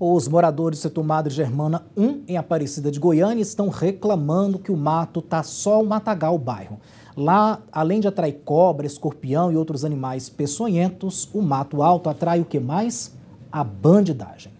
Os moradores do setor Madre Germana 1, em Aparecida de Goiânia, estão reclamando que o mato tá só um matagal o bairro. Lá, além de atrair cobra, escorpião e outros animais peçonhentos, o mato alto atrai o que mais? A bandidagem.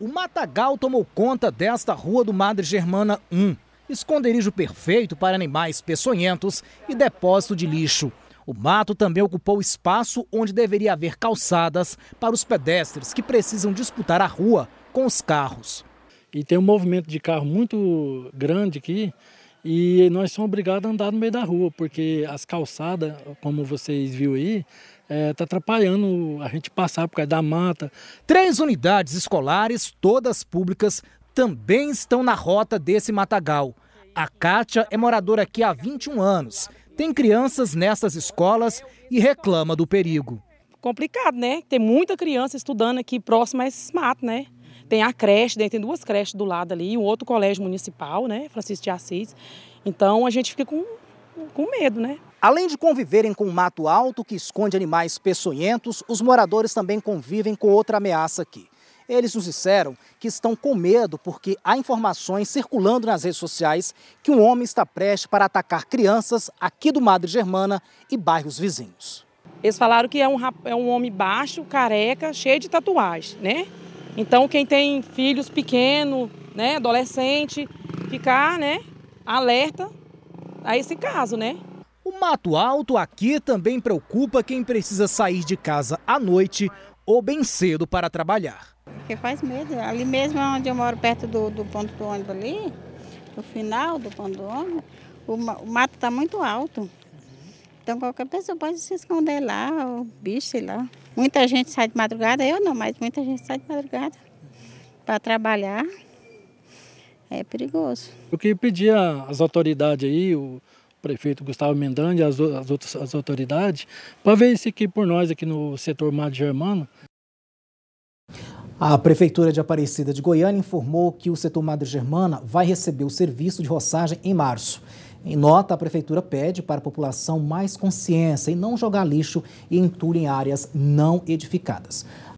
O matagal tomou conta desta rua do Madre Germana 1, esconderijo perfeito para animais peçonhentos e depósito de lixo. O mato também ocupou espaço onde deveria haver calçadas para os pedestres que precisam disputar a rua com os carros. E tem um movimento de carro muito grande aqui e nós somos obrigados a andar no meio da rua, porque as calçadas, como vocês viram aí, está é, tá atrapalhando a gente passar por causa da mata. Três unidades escolares, todas públicas, também estão na rota desse matagal. A Kátia é moradora aqui há 21 anos tem crianças nessas escolas e reclama do perigo. Complicado, né? Tem muita criança estudando aqui próximo a esses matos, né? Tem a creche, né? tem duas creches do lado ali, um outro colégio municipal, né? Francisco de Assis. Então a gente fica com, com medo, né? Além de conviverem com um mato alto que esconde animais peçonhentos, os moradores também convivem com outra ameaça aqui eles nos disseram que estão com medo porque há informações circulando nas redes sociais que um homem está prestes para atacar crianças aqui do Madre Germana e bairros vizinhos. Eles falaram que é um, é um homem baixo, careca, cheio de tatuagem, né? Então quem tem filhos pequenos, né, adolescente, ficar, né, alerta a esse caso, né? O mato alto aqui também preocupa quem precisa sair de casa à noite ou bem cedo para trabalhar. Porque faz medo. Ali mesmo é onde eu moro, perto do, do ponto do ônibus ali, no final do ponto do ônibus, o, o mato está muito alto. Então qualquer pessoa pode se esconder lá, o bicho, sei lá. Muita gente sai de madrugada, eu não, mas muita gente sai de madrugada para trabalhar. É perigoso. Eu que pedir às autoridades aí, o, prefeito Gustavo Mendandi, as, as, outras, as autoridades, para ver isso aqui por nós, aqui no setor Mato Germano. A Prefeitura de Aparecida de Goiânia informou que o setor Madre Germana vai receber o serviço de roçagem em março. Em nota, a Prefeitura pede para a população mais consciência e não jogar lixo e entulho em áreas não edificadas.